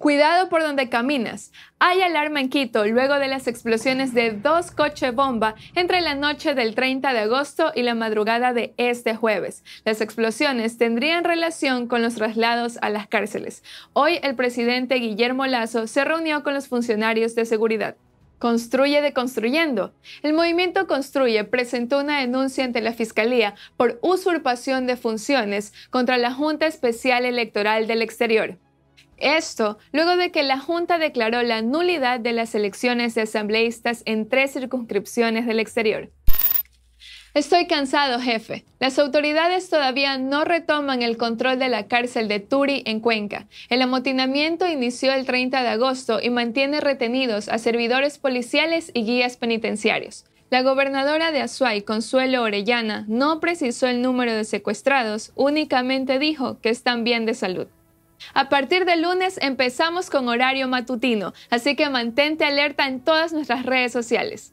Cuidado por donde caminas. Hay alarma en Quito luego de las explosiones de dos coches bomba entre la noche del 30 de agosto y la madrugada de este jueves. Las explosiones tendrían relación con los traslados a las cárceles. Hoy el presidente Guillermo Lazo se reunió con los funcionarios de seguridad. Construye de construyendo. El movimiento Construye presentó una denuncia ante la Fiscalía por usurpación de funciones contra la Junta Especial Electoral del Exterior. Esto luego de que la Junta declaró la nulidad de las elecciones de asambleístas en tres circunscripciones del exterior. Estoy cansado, jefe. Las autoridades todavía no retoman el control de la cárcel de Turi en Cuenca. El amotinamiento inició el 30 de agosto y mantiene retenidos a servidores policiales y guías penitenciarios. La gobernadora de Azuay, Consuelo Orellana, no precisó el número de secuestrados, únicamente dijo que están bien de salud. A partir de lunes empezamos con horario matutino, así que mantente alerta en todas nuestras redes sociales.